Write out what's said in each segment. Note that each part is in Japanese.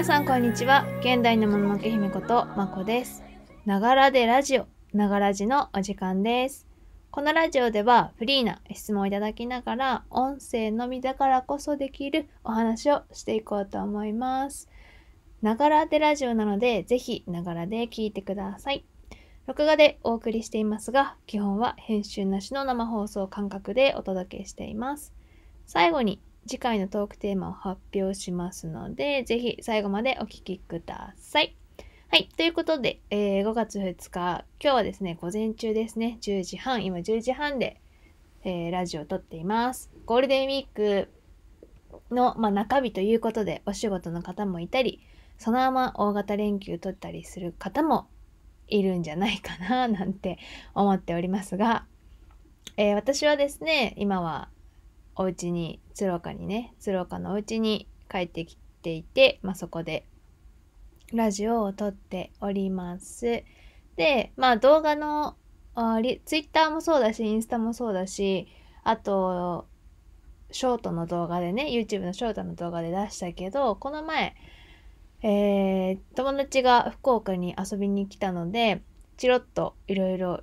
皆さんこんにちは。現代のもののけ姫ことまこです。ながらでラジオ、ながらじのお時間です。このラジオではフリーな質問をいただきながら、音声のみだからこそできるお話をしていこうと思います。ながらでラジオなので、ぜひながらで聞いてください。録画でお送りしていますが、基本は編集なしの生放送感覚でお届けしています。最後に次回のトークテーマを発表しますので、ぜひ最後までお聴きください。はい。ということで、えー、5月2日、今日はですね、午前中ですね、10時半、今10時半で、えー、ラジオを撮っています。ゴールデンウィークの、まあ、中日ということで、お仕事の方もいたり、そのまま大型連休取ったりする方もいるんじゃないかな、なんて思っておりますが、えー、私はですね、今はお家に鶴岡にね鶴岡のお家に帰ってきていて、まあ、そこでラジオを撮っております。でまあ動画の t リツイッターもそうだしインスタもそうだしあとショートの動画でね YouTube のショートの動画で出したけどこの前、えー、友達が福岡に遊びに来たのでチロッといろいろ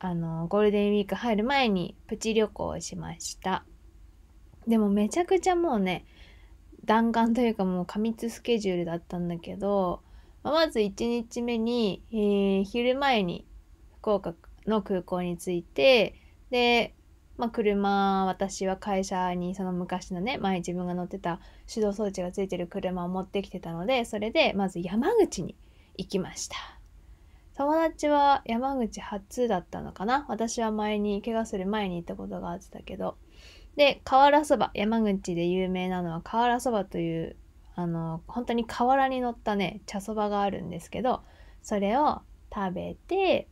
あのゴールデンウィーク入る前にプチ旅行をしましたでもめちゃくちゃもうね弾丸というかもう過密スケジュールだったんだけど、まあ、まず1日目に、えー、昼前に福岡の空港に着いてで、まあ、車私は会社にその昔のね前自分が乗ってた手動装置がついてる車を持ってきてたのでそれでまず山口に行きました。友達は山口初だったのかな私は前に怪我する前に行ったことがあってたけどで瓦そば山口で有名なのは瓦そばというあの本当に瓦に乗ったね茶そばがあるんですけどそれを食べて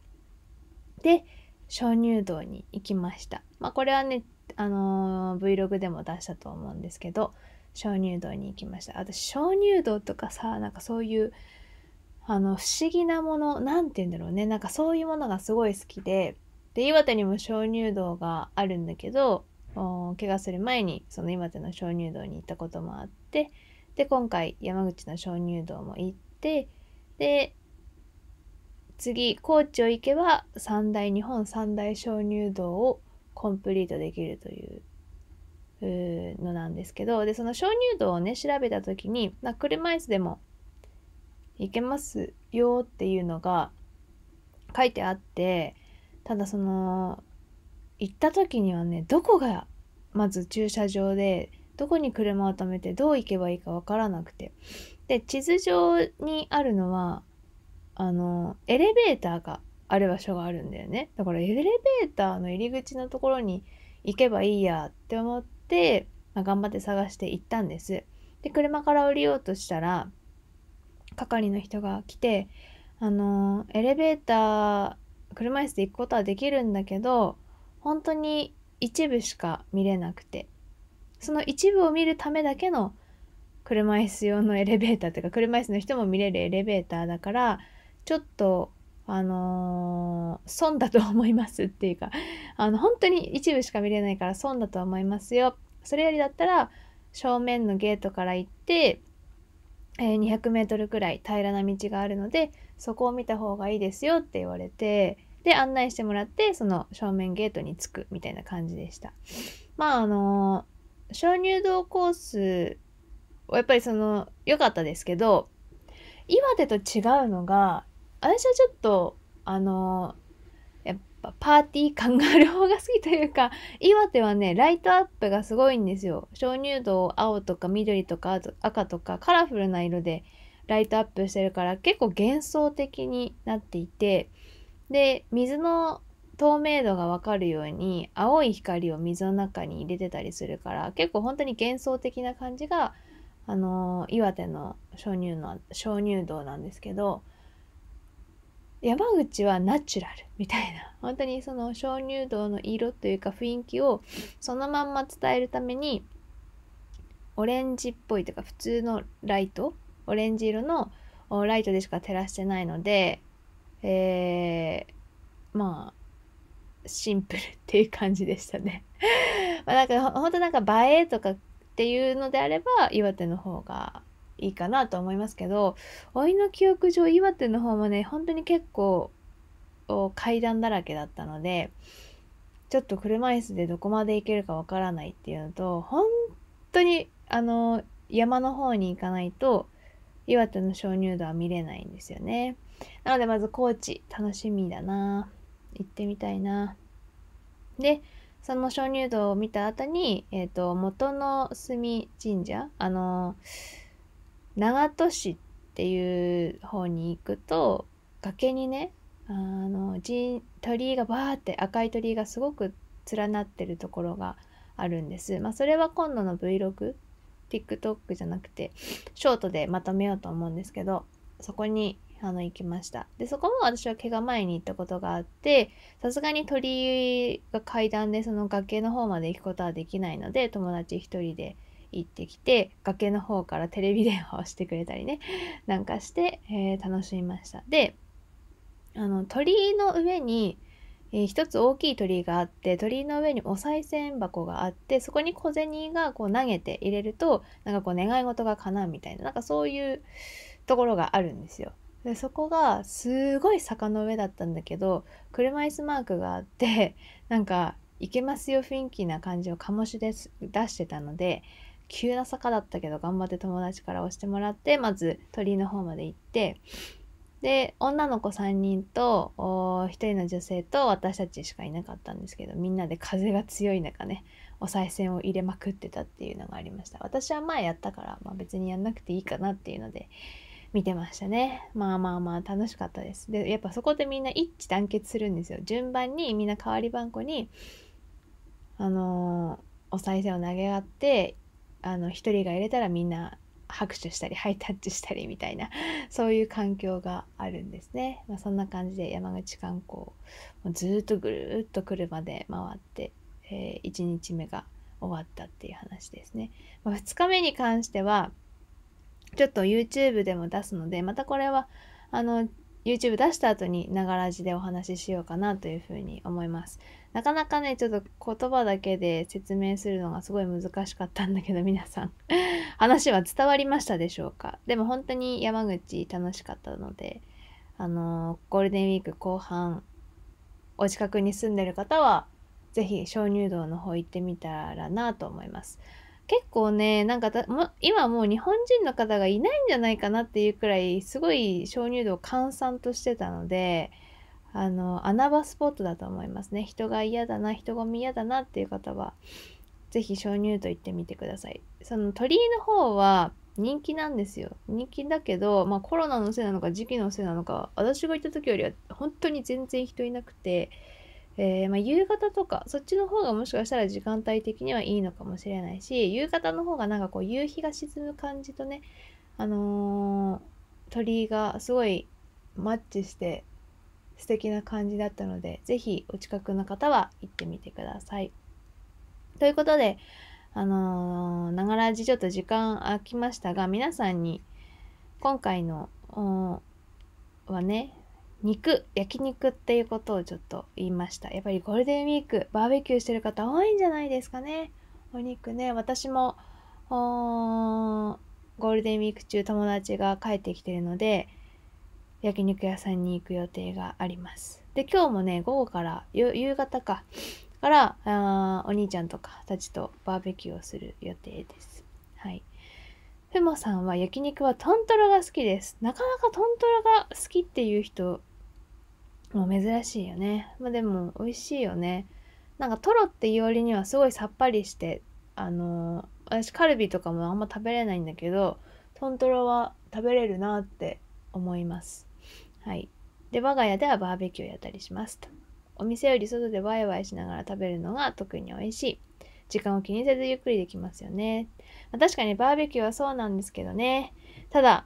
で鍾乳洞に行きました、まあ、これはね、あのー、Vlog でも出したと思うんですけど鍾乳洞に行きました私鍾乳洞とかさなんかそういうあの不思議なもの何て言うんだろうねなんかそういうものがすごい好きでで岩手にも鍾乳洞があるんだけど怪我する前にその岩手の鍾乳洞に行ったこともあってで今回山口の鍾乳洞も行ってで次高知を行けば三大日本三大鍾乳洞をコンプリートできるというのなんですけどでその鍾乳洞をね調べた時に、まあ、車椅子でも行けますよっていうのが書いてあってただその行った時にはねどこがまず駐車場でどこに車を止めてどう行けばいいか分からなくてで地図上にあるのはあのエレベーターがある場所があるんだよねだからエレベーターの入り口のところに行けばいいやって思って、まあ、頑張って探して行ったんですで車から降りようとしたら係の人が来てあのエレベーター車椅子で行くことはできるんだけど本当に一部しか見れなくてその一部を見るためだけの車椅子用のエレベーターというか車椅子の人も見れるエレベーターだからちょっとあのー、損だと思いますっていうかあの本当に一部しか見れないから損だと思いますよそれよりだったら正面のゲートから行ってえー、200 m くらい平らな道があるので、そこを見た方がいいですよって言われて、で、案内してもらって、その正面ゲートに着くみたいな感じでした。まあ、あの鍾乳洞コースはやっぱりその、良かったですけど、岩手と違うのが、私はちょっと、あのぱパーティー感がある方が好きというか岩手はねライトアップがすごいんですよ鍾乳洞を青とか緑とか赤とかカラフルな色でライトアップしてるから結構幻想的になっていてで水の透明度がわかるように青い光を水の中に入れてたりするから結構本当に幻想的な感じがあのー、岩手の鍾乳の鍾乳洞なんですけど山口はナチュラルみたいな 本当にその鍾乳洞の色というか雰囲気をそのまんま伝えるためにオレンジっぽいというか普通のライトオレンジ色のライトでしか照らしてないので、えー、まあシンプルっていう感じでしたね。まあなんか本当なんか映えとかっていうのであれば岩手の方がいいかなと思いますけど老いの記憶上岩手の方もね本当に結構階段だらけだったのでちょっと車椅子でどこまで行けるかわからないっていうのと本当にあの山の方に行かないと岩手の鍾乳洞は見れないんですよねなのでまず高知楽しみだな行ってみたいなでその鍾乳洞を見た後に、えーと、元の隅神社あの長門市っていう方に行くと崖にねあの鳥居がバーって赤い鳥居がすごく連なってるところがあるんです。まあ、それは今度の Vlog TikTok じゃなくてショートでまとめようと思うんですけどそこにあの行きましたでそこも私は怪我前に行ったことがあってさすがに鳥居が階段でその崖の方まで行くことはできないので友達1人で行ってきて崖の方からテレビ電話をしてくれたりね なんかして、えー、楽しみましたであの鳥居の上に、えー、一つ大きい鳥居があって鳥居の上にお賽銭箱があってそこに小銭がこう投げて入れるとなんかこう願い事が叶うみたいななんかそういうところがあるんですよ。でそこがすごい坂の上だったんだけど車椅子マークがあってなんか行けますよ雰囲気な感じを醸し出してたので急な坂だったけど頑張って友達から押してもらってまず鳥居の方まで行ってで女の子3人と1人の女性と私たちしかいなかったんですけどみんなで風が強い中ねお賽銭を入れまくってたっていうのがありました私は前やったから、まあ、別にやんなくていいかなっていうので見てましたねまあまあまあ楽しかったですでやっぱそこでみんな一致団結するんですよ順番にみんな代わり番こにあのー、お賽銭を投げ合ってあの1人が入れたらみんな拍手したりハイタッチしたりみたいな そういう環境があるんですね、まあ、そんな感じで山口観光ずっとぐるっと車で回って、えー、1日目が終わったっていう話ですね、まあ、2日目に関してはちょっと YouTube でも出すのでまたこれはあの YouTube 出した後にながらじでお話ししようかなというふうに思います。なかなかね、ちょっと言葉だけで説明するのがすごい難しかったんだけど、皆さん 話は伝わりましたでしょうかでも本当に山口楽しかったので、あのー、ゴールデンウィーク後半、お近くに住んでる方は、是非鍾乳洞の方行ってみたらなと思います。結構ねなんか今もう日本人の方がいないんじゃないかなっていうくらいすごい鍾乳洞閑散としてたのであの穴場スポットだと思いますね人が嫌だな人混み嫌だなっていう方は是非鍾乳洞行ってみてくださいその鳥居の方は人気なんですよ人気だけど、まあ、コロナのせいなのか時期のせいなのか私が行った時よりは本当に全然人いなくて、えー、ま夕方とかそっちの方がもしかしたら時間帯的にはいいのかもしれないし夕方の方がなんかこう夕日が沈む感じとねあのー、鳥居がすごいマッチして素敵な感じだったので是非お近くの方は行ってみてください。ということであのながらじちょっと時間空きましたが皆さんに今回のはね肉焼肉っていうことをちょっと言いましたやっぱりゴールデンウィークバーベキューしてる方多いんじゃないですかねお肉ね私もゴールデンウィーク中友達が帰ってきてるので焼肉屋さんに行く予定があります。で今日もね午後から夕方かからあお兄ちゃんとかたちとバーベキューをする予定です。はい。ふもさんは焼肉はトントロが好きです。なかなかトントロが好きっていう人も珍しいよね。まあ、でも美味しいよね。なんかトロっていう割にはすごいさっぱりしてあのー、私カルビとかもあんま食べれないんだけどトントロは食べれるなって思います。はい。で、我が家ではバーベキューやったりしますと。お店より外でワイワイしながら食べるのが特に美味しい。時間を気にせずゆっくりできますよね。まあ、確かにバーベキューはそうなんですけどね。ただ、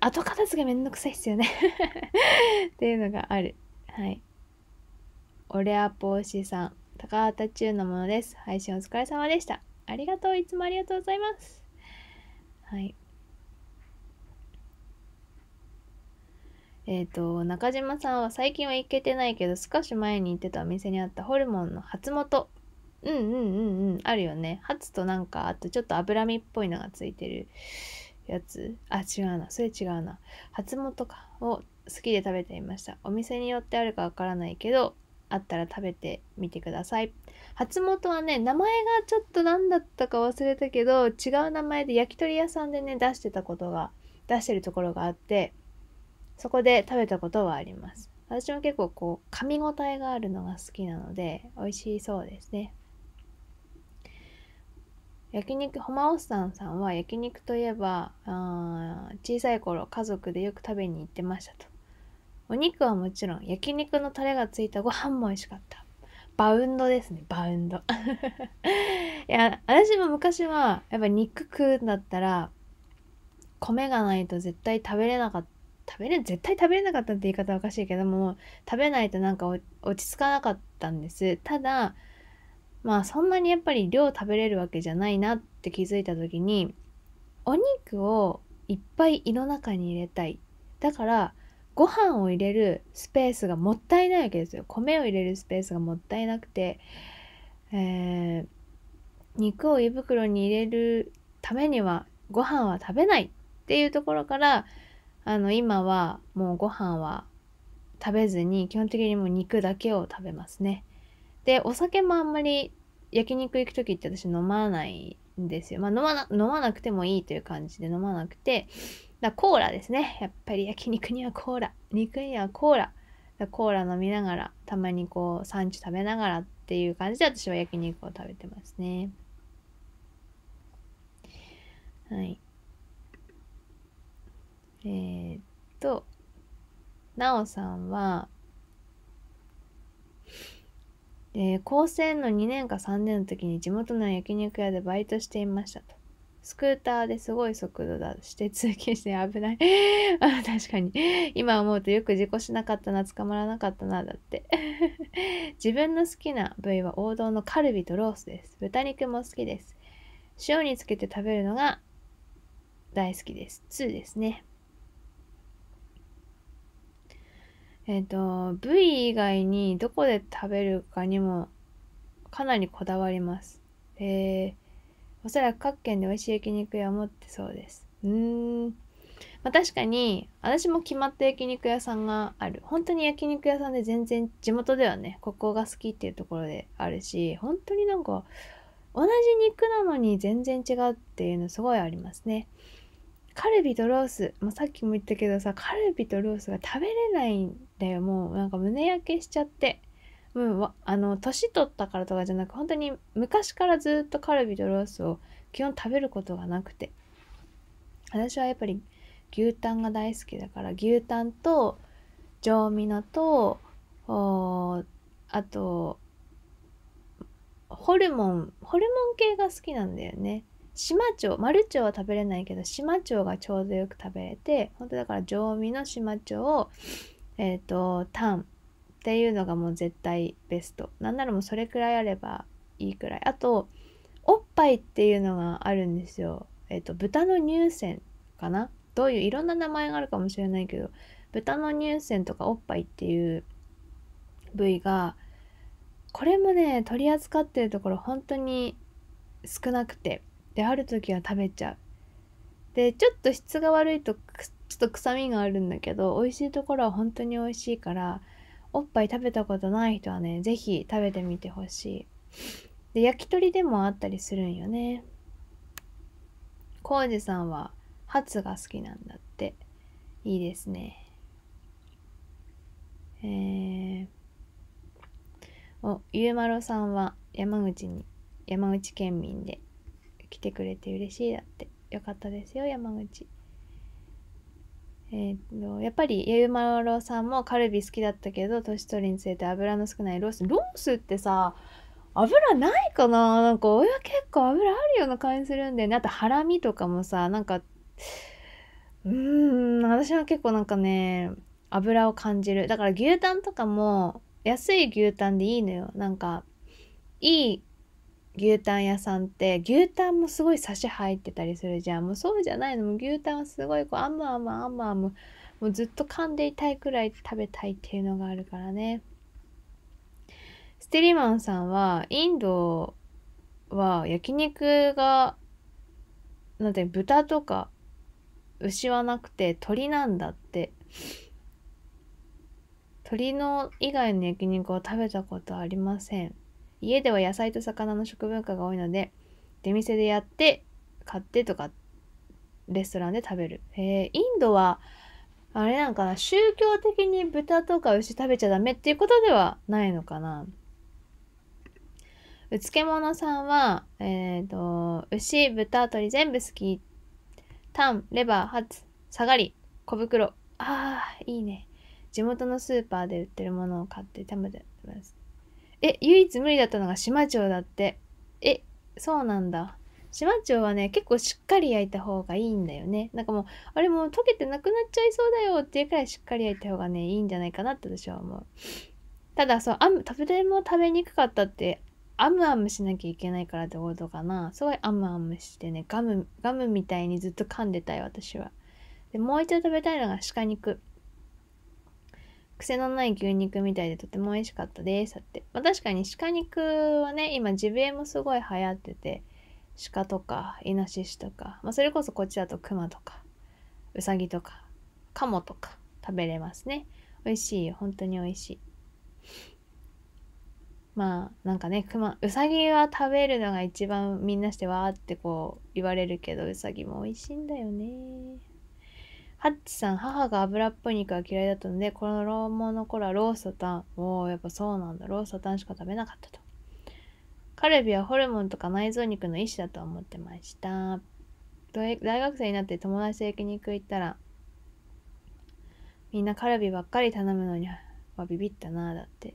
後片付けめんどくさいっすよね っていうのがある。はい。オレアポーシさん、高畑中のものです。配信お疲れ様でした。ありがとう。いつもありがとうございます。はい。えっ、ー、と、中島さんは最近は行けてないけど、少し前に行ってたお店にあったホルモンの初元。うんうんうんうん、あるよね。初となんか、あとちょっと脂身っぽいのがついてるやつ。あ、違うな。それ違うな。初元か。を好きで食べていました。お店によってあるかわからないけど、あったら食べてみてください。初元はね、名前がちょっと何だったか忘れたけど、違う名前で焼き鳥屋さんでね、出してたことが、出してるところがあって、そこで食べたことはあります私も結構こう噛み応えがあるのが好きなので美味しそうですね焼肉ホマオスタンさんは焼肉といえばあ小さい頃家族でよく食べに行ってましたとお肉はもちろん焼肉のタレがついたご飯も美味しかったバウンドですねバウンド いや私も昔はやっぱ肉食うんだったら米がないと絶対食べれなかっ食べれ絶対食べれなかったって言い方はおかしいけども食べないとなんか落ち着かなかったんですただまあそんなにやっぱり量食べれるわけじゃないなって気づいた時にお肉をいっぱい胃の中に入れたいだからご飯を入れるスペースがもったいないわけですよ米を入れるスペースがもったいなくて、えー、肉を胃袋に入れるためにはご飯は食べないっていうところからあの今はもうご飯は食べずに基本的にもう肉だけを食べますねでお酒もあんまり焼肉行く時って私飲まないんですよまあ飲まな飲まなくてもいいという感じで飲まなくてだコーラですねやっぱり焼肉にはコーラ肉にはコーラだコーラ飲みながらたまにこう産地食べながらっていう感じで私は焼肉を食べてますねはいえー、っと、なおさんは、えー、高専の2年か3年の時に地元の焼肉屋でバイトしていましたと。スクーターですごい速度だして通勤して危ない あ確かに今思うとよく事故しなかったな捕まらなかったなだって 自分の好きな部位は王道のカルビとロースです豚肉も好きです塩につけて食べるのが大好きです2ですねえっ、ー、と、部位以外にどこで食べるかにもかなりこだわります。えー、おそらく各県で美味しい焼肉屋を持ってそうです。うーん。まあ、確かに、私も決まった焼肉屋さんがある。本当に焼肉屋さんで全然地元ではね、ここが好きっていうところであるし、本当になんか、同じ肉なのに全然違うっていうのすごいありますね。カルビとロース、まあ、さっきも言ったけどさカルビとロースが食べれないんだよもうなんか胸焼けしちゃってもうあの年取ったからとかじゃなく本当に昔からずっとカルビとロースを基本食べることがなくて私はやっぱり牛タンが大好きだから牛タンと上ミナとあとホルモンホルモン系が好きなんだよね島町丸町は食べれないけど島町がちょうどよく食べれて本当だから常味の島町をえっ、ー、とタンっていうのがもう絶対ベストなんならもうそれくらいあればいいくらいあとおっぱいっていうのがあるんですよえっ、ー、と豚の乳腺かなどういういろんな名前があるかもしれないけど豚の乳腺とかおっぱいっていう部位がこれもね取り扱ってるところ本当に少なくてである時は食べちゃうでちょっと質が悪いとちょっと臭みがあるんだけど美味しいところは本当に美味しいからおっぱい食べたことない人はね是非食べてみてほしいで焼き鳥でもあったりするんよね浩二さんはハツが好きなんだっていいですねえー、おゆうまろさんは山口に山口県民で来てくれて嬉しいだってよかったですよ山口えー、とやっぱりゆうまろさんもカルビ好きだったけど年取りにつれて油の少ないロースロースってさ油ないかななんか親結構油あるような感じするんだよねあとハラミとかもさなんかうーん私は結構なんかね油を感じるだから牛タンとかも安い牛タンでいいのよなんかいい牛タン屋さんって牛タンもすごいサシ入ってたりするじゃんもうそうじゃないのも牛タンはすごいこうあむあむあむあむもうずっと噛んでいたいくらい食べたいっていうのがあるからねステリマンさんはインドは焼肉がなんて豚とか牛はなくて鳥なんだって鳥の以外の焼肉を食べたことありません家では野菜と魚の食文化が多いので出店でやって買ってとかレストランで食べるへえインドはあれなんかな宗教的に豚とか牛食べちゃダメっていうことではないのかなうつけものさんは、えっ、ー、と、牛、豚、鶏全部好き。タン、レバー、ハツ、下がり、小袋。ああ、いいね。地元のスーパーで売ってるものを買って食べてます。え、唯一無理だったのが島町だって。え、そうなんだ。島町はね、結構しっかり焼いた方がいいんだよね。なんかもう、あれもう溶けてなくなっちゃいそうだよっていうくらいしっかり焼いた方がね、いいんじゃないかなって私は思う。ただ、そう、あむ、食べも食べにくかったって、あむあむしなきゃいけないからってことかな。すごいあむあむしてね、ガム、ガムみたいにずっと噛んでたよ、私は。で、もう一度食べたいのが鹿肉。癖のない牛肉みたいでとても美味しかったですだって、まあ、確かに鹿肉はね今ジビエもすごい流行ってて鹿とかイノシシとか、まあ、それこそこっちだとクマとかウサギとかカモとか食べれますね美味しい本当に美味しいまあなんかねクマウサギは食べるのが一番みんなしてわーってこう言われるけどウサギも美味しいんだよねハッチさん、母が油っぽい肉は嫌いだったので、この老毛の頃はローストタン。おお、やっぱそうなんだ。ローストタンしか食べなかったと。カルビはホルモンとか内臓肉の一種だと思ってました。大学生になって友達と焼肉行ったら、みんなカルビばっかり頼むのにはビビったなぁだって。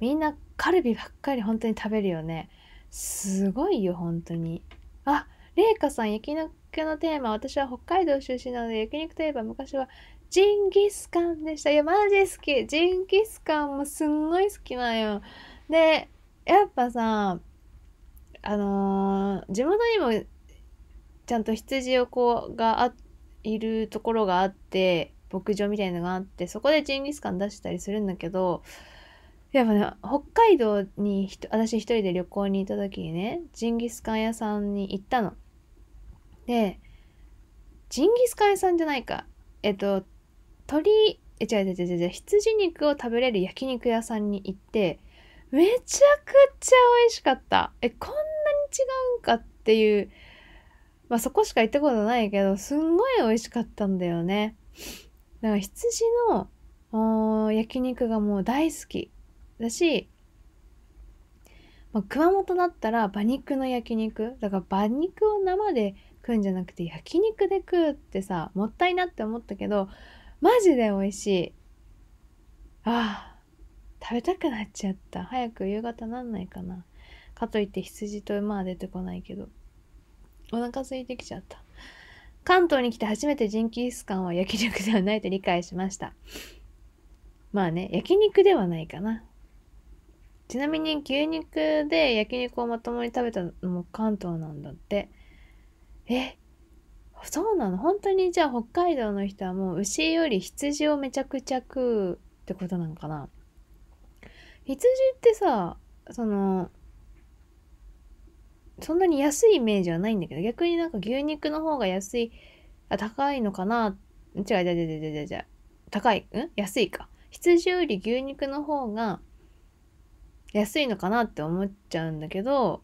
みんなカルビばっかり本当に食べるよね。すごいよ、本当に。あれいかさん、焼肉のテーマ、私は北海道出身なので、焼肉といえば昔はジンギスカンでした。いや、マジ好き。ジンギスカンもすんごい好きなんよ。で、やっぱさ、あのー、地元にもちゃんと羊をこうがあいるところがあって牧場みたいなのがあってそこでジンギスカン出したりするんだけどやっぱね北海道に私一人で旅行に行った時にねジンギスカン屋さんに行ったの。でジンギスカン屋さんじゃないかえっと鳥え違う違う違う違う羊肉を食べれる焼肉屋さんに行ってめちゃくちゃ美味しかったえこんなに違うんかっていうまあそこしか行ったことないけどすんごい美味しかったんだよねだから羊の焼肉がもう大好きだし、まあ、熊本だったら馬肉の焼肉だから馬肉を生で食うんじゃなくて焼肉で食うってさもったいなって思ったけどマジで美味しいああ食べたくなっちゃった早く夕方なんないかなかといって羊と馬は出てこないけどお腹空いてきちゃった関東に来て初めてジンギスカンは焼肉ではないと理解しましたまあね焼肉ではないかなちなみに牛肉で焼肉をまともに食べたのも関東なんだってえそうなの本当にじゃあ北海道の人はもう牛より羊をめちゃくちゃ食うってことなのかな羊ってさそのそんなに安いイメージはないんだけど逆になんか牛肉の方が安いあ高いのかな違う違う違う違う違う高いん安いか羊より牛肉の方が安いのかなって思っちゃうんだけど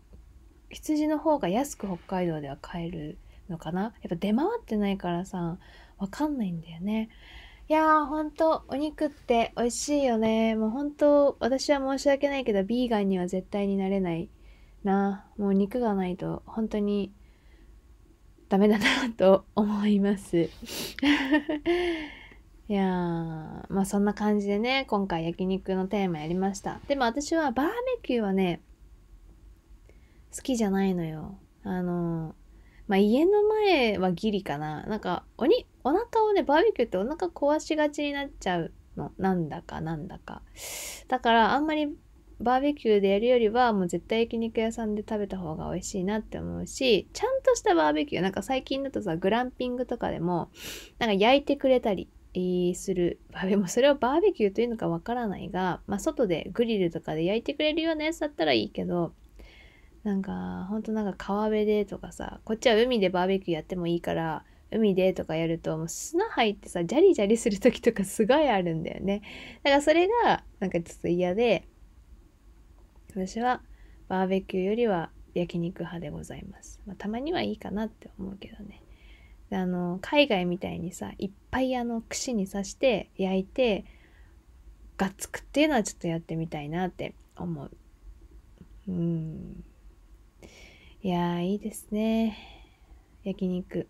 羊の方が安く北海道では買えるのかなやっぱ出回ってないからさわかんないんだよねいやーほんとお肉って美味しいよねもうほんと私は申し訳ないけどビーガンには絶対になれないなもう肉がないと本当にダメだなと思います いやーまあそんな感じでね今回焼肉のテーマやりましたでも私はバーベキューはね好きじゃないのよ。あの、まあ、家の前はギリかな。なんか、おに、お腹をね、バーベキューってお腹壊しがちになっちゃうの。なんだかなんだか。だから、あんまりバーベキューでやるよりは、もう絶対焼肉屋さんで食べた方が美味しいなって思うし、ちゃんとしたバーベキュー、なんか最近だとさ、グランピングとかでも、なんか焼いてくれたりするバーベもそれをバーベキューというのかわからないが、まあ、外でグリルとかで焼いてくれるようなやつだったらいいけどなんかほんとなんか川辺でとかさこっちは海でバーベキューやってもいいから海でとかやるともう砂入ってさジャリジャリする時とかすごいあるんだよねだからそれがなんかちょっと嫌で私はバーベキューよりは焼肉派でございます、まあ、たまにはいいかなって思うけどねあの海外みたいにさいっぱいあの串に刺して焼いてがっつくっていうのはちょっとやってみたいなって思ううんいやーいいですね焼肉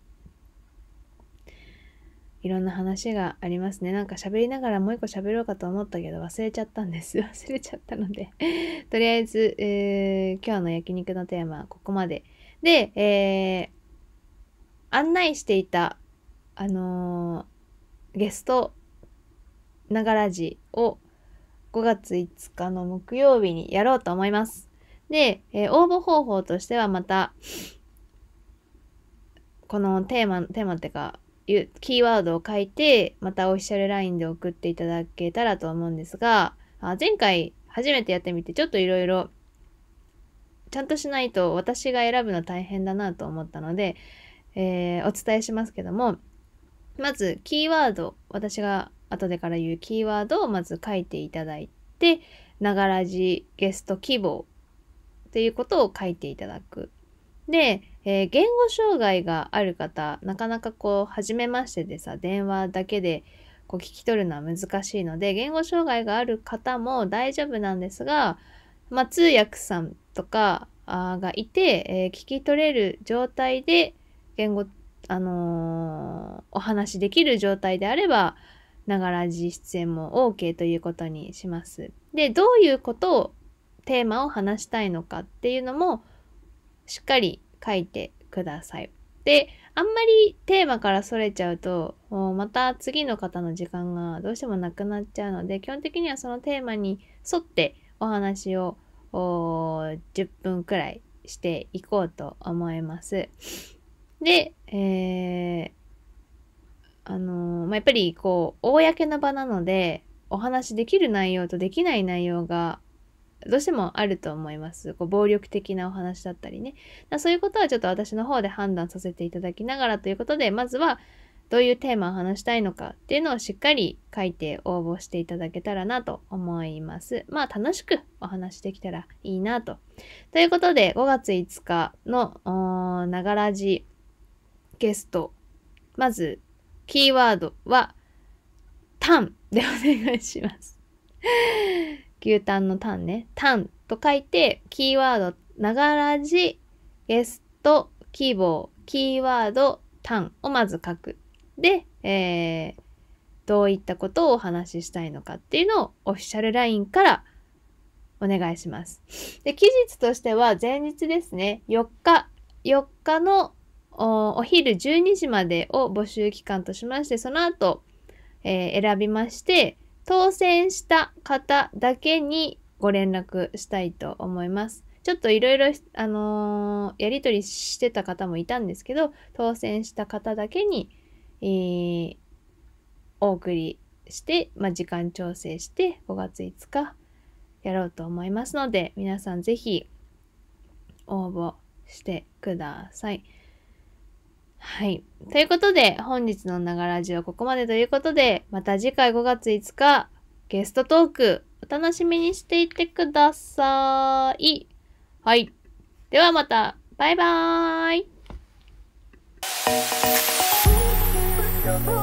いろんな話がありますねなんか喋りながらもう一個喋ろうかと思ったけど忘れちゃったんです 忘れちゃったので とりあえず、えー、今日の焼肉のテーマはここまでで、えー、案内していたあのー、ゲストながらじを5月5日の木曜日にやろうと思いますで、えー、応募方法としてはまた、このテーマ、テーマってか、キーワードを書いて、またオフィシャル LINE で送っていただけたらと思うんですが、あ前回初めてやってみて、ちょっといろいろ、ちゃんとしないと私が選ぶの大変だなと思ったので、えー、お伝えしますけども、まずキーワード、私が後でから言うキーワードをまず書いていただいて、ながらじゲスト希望ていうことを書いていただく。で、えー、言語障害がある方、なかなかこう、初めましてでさ、電話だけでこう聞き取るのは難しいので、言語障害がある方も大丈夫なんですが、まあ、通訳さんとかがいて、えー、聞き取れる状態で、言語、あのー、お話しできる状態であれば、ながら実演も OK ということにします。で、どういうことをテーマを話したいのかっていうのもしっかり書いてください。で、あんまりテーマからそれちゃうと、もうまた次の方の時間がどうしてもなくなっちゃうので、基本的にはそのテーマに沿ってお話を10分くらいしていこうと思います。で、えー、あのー、まあ、やっぱりこう、公の場なので、お話できる内容とできない内容がどうしてもあると思います。こう暴力的なお話だったりね。だそういうことはちょっと私の方で判断させていただきながらということで、まずはどういうテーマを話したいのかっていうのをしっかり書いて応募していただけたらなと思います。まあ楽しくお話できたらいいなと。ということで5月5日のながらじゲスト。まずキーワードはタンでお願いします。牛タンのタンね、タンと書いて、キーワード、ながらじ、ゲスト、希望、キーワード、タンをまず書く。で、えー、どういったことをお話ししたいのかっていうのをオフィシャル LINE からお願いします。で、期日としては前日ですね、4日、4日のお昼12時までを募集期間としまして、その後、えー、選びまして、当選した方だけにご連絡したいと思います。ちょっといろいろ、あのー、やりとりしてた方もいたんですけど、当選した方だけに、えー、お送りして、まあ、時間調整して5月5日やろうと思いますので、皆さんぜひ応募してください。はい。ということで、本日のながらじはここまでということで、また次回5月5日、ゲストトーク、お楽しみにしていてください。はい。ではまた、バイバーイ。